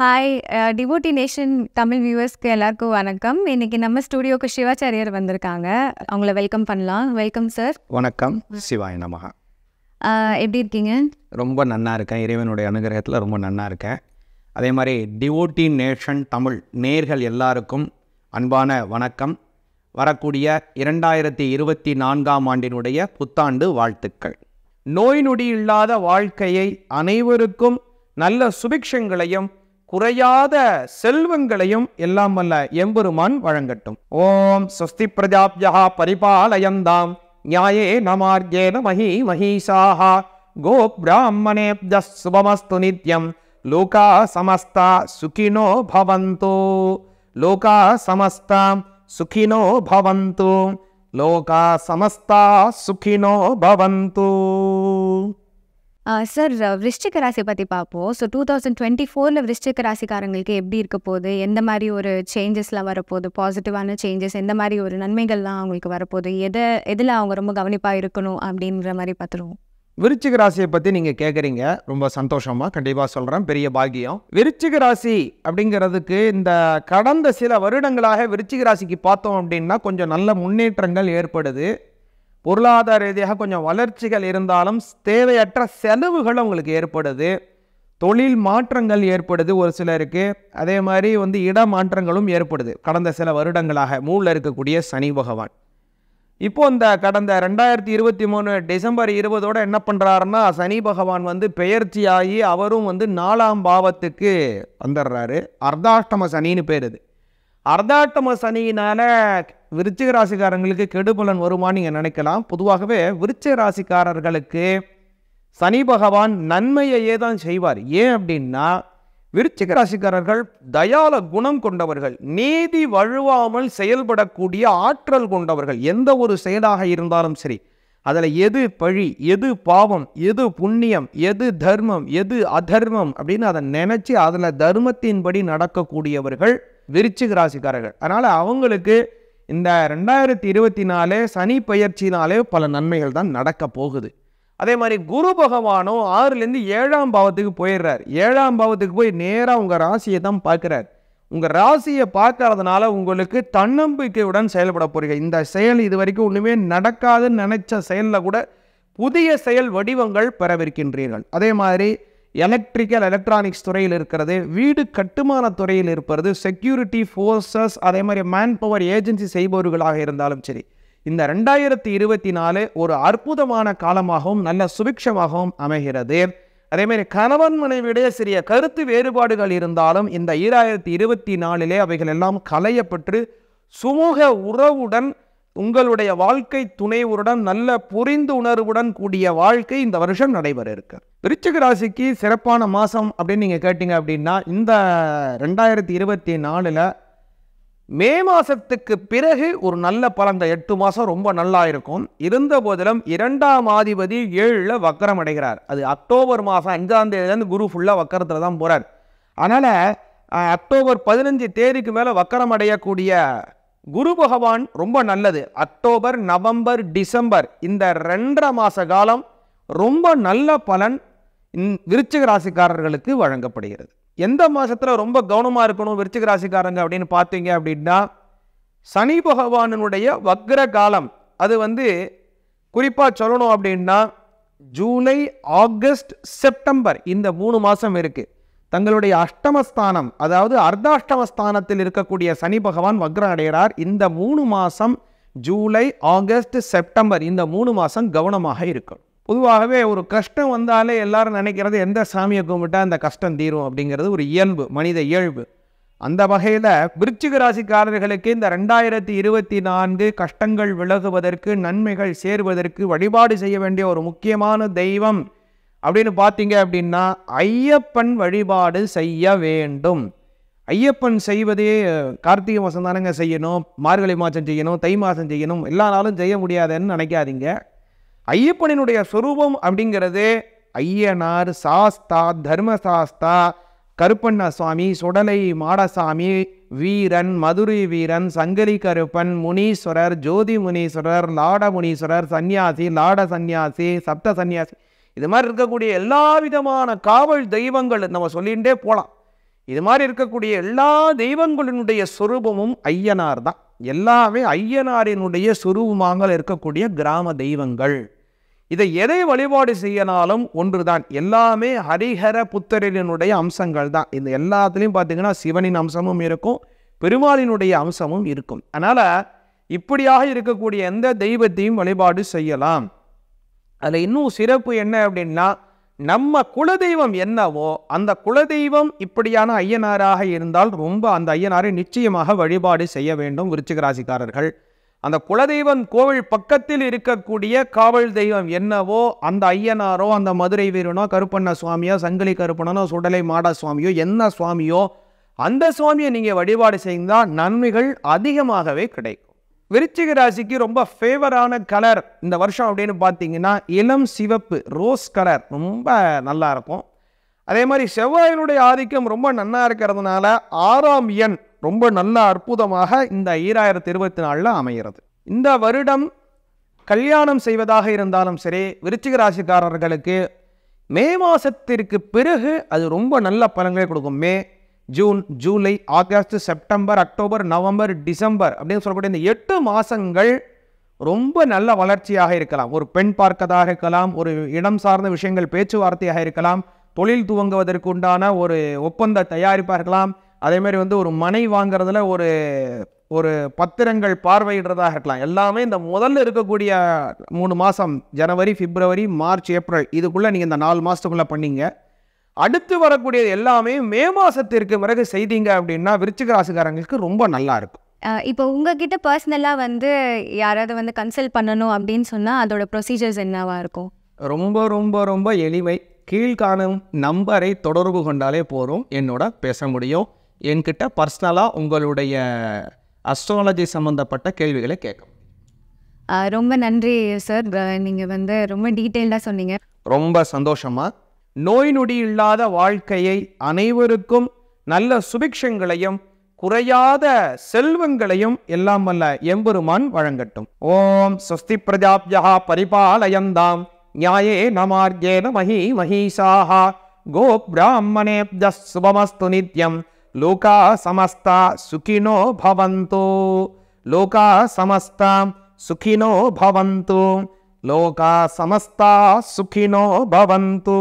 hi devotee nation Tamil வியூவர்ஸ்க்கு எல்லாருக்கும் வணக்கம் இன்னைக்கு நம்ம ஸ்டுடியோக்கு சிவாச்சாரியர் வந்திருக்காங்க அவங்கள வெல்கம் பண்ணலாம் வெல்கம் சார் வணக்கம் சிவாய நமகா uh, எப்படி இருக்கீங்க ரொம்ப நன்னா இருக்கேன் இறைவனுடைய அனுகிரகத்தில் ரொம்ப நன்னா இருக்கேன் அதே மாதிரி டிவோட்டி நேஷன் தமிழ் நேர்கள் எல்லாருக்கும் அன்பான வணக்கம் வரக்கூடிய இரண்டாயிரத்தி இருபத்தி நான்காம் ஆண்டினுடைய புத்தாண்டு வாழ்த்துக்கள் நோய் நொடி இல்லாத வாழ்க்கையை அனைவருக்கும் நல்ல சுபிக்ஷங்களையும் குறையாத செல்வங்களையும் எல்லாம் வல்ல எம்பெருமான் வழங்கட்டும் ஓம் ஸ்வஸ்தி பிரஜாப்யா பரிபாலயந்தாம் நியாயே நமார்கேன மகி மகிஷாஹா கோ பிராமணேப்ஜ சுபமஸ்து நித்யம் லோகா சமஸ்தா சுகினோ பவந்தோ லோகா சமஸ்தா சுகினோ பவந்தோ லோகா சமஸ்தா சுகினோ பவந்தோ சார் விருஷ்டிக ராசி பற்றி பார்ப்போம் ஸோ டூ தௌசண்ட் டுவெண்ட்டி ஃபோரில் விருஷ்டிக ராசிக்காரங்களுக்கு எப்படி இருக்க போகுது எந்த மாதிரி ஒரு சேஞ்சஸ்லாம் வரப்போகுது பாசிட்டிவான சேஞ்சஸ் எந்த மாதிரி ஒரு நன்மைகள்லாம் அவங்களுக்கு வரப்போகுது எதை எதில் அவங்க ரொம்ப கவனிப்பாக இருக்கணும் அப்படின்ற மாதிரி பார்த்துருவோம் விருச்சிக ராசியை பற்றி நீங்கள் கேட்குறீங்க ரொம்ப சந்தோஷமாக கண்டிப்பாக சொல்கிறேன் பெரிய பாக்கியம் விருச்சிக ராசி அப்படிங்கிறதுக்கு இந்த கடந்த சில வருடங்களாக விருச்சிக ராசிக்கு பார்த்தோம் அப்படின்னா கொஞ்சம் நல்ல முன்னேற்றங்கள் ஏற்படுது பொருளாதார ரீதியாக கொஞ்சம் வளர்ச்சிகள் இருந்தாலும் தேவையற்ற செலவுகள் அவங்களுக்கு ஏற்படுது தொழில் மாற்றங்கள் ஏற்படுது ஒரு சிலருக்கு அதே மாதிரி வந்து இடமாற்றங்களும் ஏற்படுது கடந்த சில வருடங்களாக மூலில் இருக்கக்கூடிய சனி பகவான் இப்போ இந்த கடந்த ரெண்டாயிரத்தி இருபத்தி மூணு டிசம்பர் இருபதோடு என்ன பண்ணுறாருன்னா சனி பகவான் வந்து பெயர்ச்சியாகி அவரும் வந்து நாலாம் பாவத்துக்கு வந்துடுறாரு அர்த்தாஷ்டம சனின்னு பேருது அர்தாட்டம சனியினால விருச்சிக ராசிக்காரங்களுக்கு கெடுபலன் வருமானு நீங்கள் நினைக்கலாம் பொதுவாகவே விருச்சிக ராசிக்காரர்களுக்கு சனி பகவான் நன்மையையே தான் செய்வார் ஏன் அப்படின்னா விருச்சிக ராசிக்காரர்கள் தயால குணம் கொண்டவர்கள் நீதி வழுவாமல் செயல்படக்கூடிய ஆற்றல் கொண்டவர்கள் எந்த ஒரு செயலாக இருந்தாலும் சரி அதில் எது பழி எது பாவம் எது புண்ணியம் எது தர்மம் எது அதர்மம் அப்படின்னு அதை நினச்சி அதில் தர்மத்தின்படி நடக்கக்கூடியவர்கள் விருச்சிக ராசிக்காரர்கள் அதனால் அவங்களுக்கு இந்த ரெண்டாயிரத்தி இருபத்தி நாலு சனி பயிற்சினாலே பல நன்மைகள் தான் நடக்க போகுது அதே மாதிரி குரு பகவானும் ஆறுலேருந்து ஏழாம் பாவத்துக்கு போயிடுறார் ஏழாம் பாவத்துக்கு போய் நேராக உங்கள் ராசியை தான் பார்க்குறார் உங்கள் ராசியை பார்க்கறதுனால உங்களுக்கு தன்னம்பிக்கையுடன் செயல்பட போகிறீங்க இந்த செயல் இது வரைக்கும் ஒன்றுமே நடக்காதுன்னு நினச்ச செயலில் கூட புதிய செயல் வடிவங்கள் பெறவிருக்கின்றீர்கள் அதே மாதிரி எலக்ட்ரிக்கல் எலக்ட்ரானிக்ஸ் துறையில் இருக்கிறது வீடு கட்டுமான துறையில் இருப்பது செக்யூரிட்டி ஃபோர்ஸஸ் அதே மாதிரி மேன் பவர் ஏஜென்சி செய்பவர்களாக இருந்தாலும் சரி இந்த ரெண்டாயிரத்தி இருபத்தி நாலு ஒரு அற்புதமான காலமாகவும் நல்ல சுபிக்ஷமாகவும் அமைகிறது அதே மாதிரி கணவன் மனைவியிடையே சிறிய கருத்து வேறுபாடுகள் இருந்தாலும் இந்த ஈராயிரத்தி இருபத்தி நாலிலே அவைகள் எல்லாம் களையப்பட்டு சுமூக உறவுடன் உங்களுடைய வாழ்க்கை துணைவுடன் நல்ல புரிந்து உணர்வுடன் கூடிய வாழ்க்கை இந்த வருஷம் நடைபெற இருக்கிறது விருச்சிக ராசிக்கு சிறப்பான மாதம் அப்படின்னு நீங்கள் கேட்டிங்க அப்படின்னா இந்த ரெண்டாயிரத்தி இருபத்தி நாலில் மே மாதத்துக்கு பிறகு ஒரு நல்ல பலன் இந்த எட்டு மாதம் ரொம்ப நல்லா இருக்கும் இருந்த போதிலும் இரண்டாம் ஆதிபதி ஏழில் வக்கரம் அடைகிறார் அது அக்டோபர் மாதம் அஞ்சாம் தேதியிலேருந்து குரு ஃபுல்லாக வக்கரத்தில் தான் போகிறார் அதனால் அக்டோபர் பதினஞ்சு தேதிக்கு மேலே வக்கரம் அடையக்கூடிய குரு பகவான் ரொம்ப நல்லது அக்டோபர் நவம்பர் டிசம்பர் இந்த ரெண்டரை மாத காலம் ரொம்ப நல்ல பலன் விருச்சிக ராசிக்காரர்களுக்கு வழங்கப்படுகிறது எந்த மாதத்தில் ரொம்ப கவனமாக இருக்கணும் விருச்சிக ராசிக்காரங்க அப்படின்னு பார்த்தீங்க அப்படின்னா சனி பகவானினுடைய வக்ர காலம் அது வந்து குறிப்பாக சொல்லணும் அப்படின்னா ஜூலை ஆகஸ்ட் செப்டம்பர் இந்த மூணு மாதம் இருக்குது தங்களுடைய அஷ்டமஸ்தானம் அதாவது அர்த்தாஷ்டமஸ்தானத்தில் இருக்கக்கூடிய சனி பகவான் வக்ரம் அடைகிறார் இந்த மூணு மாதம் ஜூலை ஆகஸ்ட் செப்டம்பர் இந்த மூணு மாதம் கவனமாக இருக்கணும் பொதுவாகவே ஒரு கஷ்டம் வந்தாலே எல்லாரும் நினைக்கிறது எந்த சாமியை கும்பிட்டா அந்த கஷ்டம் தீரும் அப்படிங்கிறது ஒரு இயல்பு மனித இயல்பு அந்த வகையில் விருச்சிக ராசிக்காரர்களுக்கு இந்த ரெண்டாயிரத்தி இருபத்தி நான்கு கஷ்டங்கள் விலகுவதற்கு நன்மைகள் சேருவதற்கு வழிபாடு செய்ய வேண்டிய ஒரு முக்கியமான தெய்வம் அப்படின்னு பார்த்தீங்க அப்படின்னா ஐயப்பன் வழிபாடு செய்ய வேண்டும் ஐயப்பன் செய்வதே கார்த்திகை மாதம் தானங்க செய்யணும் மார்கழி மாதம் செய்யணும் தை மாதம் செய்யணும் எல்லா நாளும் செய்ய முடியாதுன்னு நினைக்காதீங்க ஐயப்பனினுடைய சொரூபம் அப்படிங்கிறது ஐயனார் சாஸ்தா தர்மசாஸ்தா கருப்பண்ண சுவாமி சுடலை மாடசாமி வீரன் மதுரை வீரன் சங்கரி கருப்பன் முனீஸ்வரர் ஜோதி முனீஸ்வரர் லாட முனீஸ்வரர் சன்னியாசி லாட சந்நியாசி சப்த சன்னியாசி இது மாதிரி இருக்கக்கூடிய எல்லா விதமான காவல் தெய்வங்கள் நம்ம சொல்லிகிட்டே போகலாம் இது மாதிரி இருக்கக்கூடிய எல்லா தெய்வங்களினுடைய சுரூபமும் ஐயனார் தான் எல்லாமே ஐயனாரினுடைய சுரூபமாக இருக்கக்கூடிய கிராம தெய்வங்கள் இதை எதை வழிபாடு செய்யனாலும் ஒன்று தான் எல்லாமே ஹரிஹர புத்தரினுடைய அம்சங்கள் தான் இந்த எல்லாத்துலேயும் பார்த்தீங்கன்னா சிவனின் அம்சமும் இருக்கும் பெருமாளினுடைய அம்சமும் இருக்கும் அதனால் இப்படியாக இருக்கக்கூடிய எந்த தெய்வத்தையும் வழிபாடு செய்யலாம் அதில் இன்னும் சிறப்பு என்ன அப்படின்னா நம்ம குலதெய்வம் என்னவோ அந்த குலதெய்வம் இப்படியான ஐயனாராக இருந்தால் ரொம்ப அந்த ஐயனாரை நிச்சயமாக வழிபாடு செய்ய வேண்டும் ராசிக்காரர்கள் அந்த குலதெய்வம் கோவில் பக்கத்தில் இருக்கக்கூடிய காவல் தெய்வம் என்னவோ அந்த ஐயனாரோ அந்த மதுரை வீரனோ கருப்பண்ண சுவாமியோ சங்கிலி கருப்பணனோ சுடலை மாடா சுவாமியோ என்ன சுவாமியோ அந்த சுவாமியை நீங்கள் வழிபாடு செய்தால் நன்மைகள் அதிகமாகவே கிடைக்கும் விருச்சிக ராசிக்கு ரொம்ப ஃபேவரான கலர் இந்த வருஷம் அப்படின்னு பார்த்தீங்கன்னா இளம் சிவப்பு ரோஸ் கலர் ரொம்ப நல்லா இருக்கும் அதே மாதிரி செவ்வாயினுடைய ஆதிக்கம் ரொம்ப நன்னா இருக்கிறதுனால ஆறாம் எண் ரொம்ப நல்ல அற்புதமாக இந்த ஈராயிரத்தி இருபத்தி நாலில் அமைகிறது இந்த வருடம் கல்யாணம் செய்வதாக இருந்தாலும் சரி விருச்சிக ராசிக்காரர்களுக்கு மே மாதத்திற்கு பிறகு அது ரொம்ப நல்ல பலன்களை கொடுக்கும் May June July August September October November December அப்படின்னு சொல்லக்கூடிய இந்த எட்டு மாதங்கள் ரொம்ப நல்ல வளர்ச்சியாக இருக்கலாம் ஒரு பெண் பார்க்கதாக இருக்கலாம் ஒரு இடம் சார்ந்த விஷயங்கள் பேச்சுவார்த்தையாக இருக்கலாம் தொழில் துவங்குவதற்கு உண்டான ஒரு ஒப்பந்த தயாரிப்பாக இருக்கலாம் அதேமாரி வந்து ஒரு மனை வாங்குறதுல ஒரு ஒரு பத்திரங்கள் பார்வையிடுறதாக இருக்கலாம் எல்லாமே இந்த முதல்ல இருக்கக்கூடிய மூணு மாதம் ஜனவரி பிப்ரவரி மார்ச் ஏப்ரல் இதுக்குள்ளே நீங்கள் இந்த நாலு மாதத்துக்குள்ளே பண்ணிங்க அடுத்து வரக்கூடியது எல்லாமே மே மாதத்திற்கு பிறகு செய்தீங்க அப்படின்னா விருச்சிக ராசிக்காரங்களுக்கு ரொம்ப நல்லா இருக்கும் இப்போ உங்ககிட்ட பர்சனலாக வந்து யாராவது வந்து கன்சல்ட் பண்ணணும் அப்படின்னு சொன்னால் அதோட ப்ரொசீஜர்ஸ் என்னவாக இருக்கும் ரொம்ப ரொம்ப ரொம்ப எளிமை கீழ்காணும் நம்பரை தொடர்பு கொண்டாலே போகிறோம் என்னோட பேச முடியும் என்கிட்ட பர்சனலாக உங்களுடைய அஸ்ட்ராலஜி சம்மந்தப்பட்ட கேள்விகளை கேட்கும் ரொம்ப நன்றி சார் நீங்கள் வந்து ரொம்ப டீட்டெயில்டாக சொன்னீங்க ரொம்ப சந்தோஷமாக நோய் நொடி இல்லாத வாழ்க்கையை அனைவருக்கும் நல்ல சுபிக்ஷங்களையும் குறையாத செல்வங்களையும் எல்லாம் வல்ல எம்பெருமான் வழங்கட்டும் ஓம் சுஸ்தி பிரஜாப்யா பரிபாலயந்தாம் न्याये न मार्गेण मही महीषाः गोब्राह्मणेभ्यः शुभमस्तु नित्यं लोका समस्ता सुखिनो भवन्तु लोका समस्ता सुखिनो भवन्तु लोका समस्ता सुखिनो भवन्तु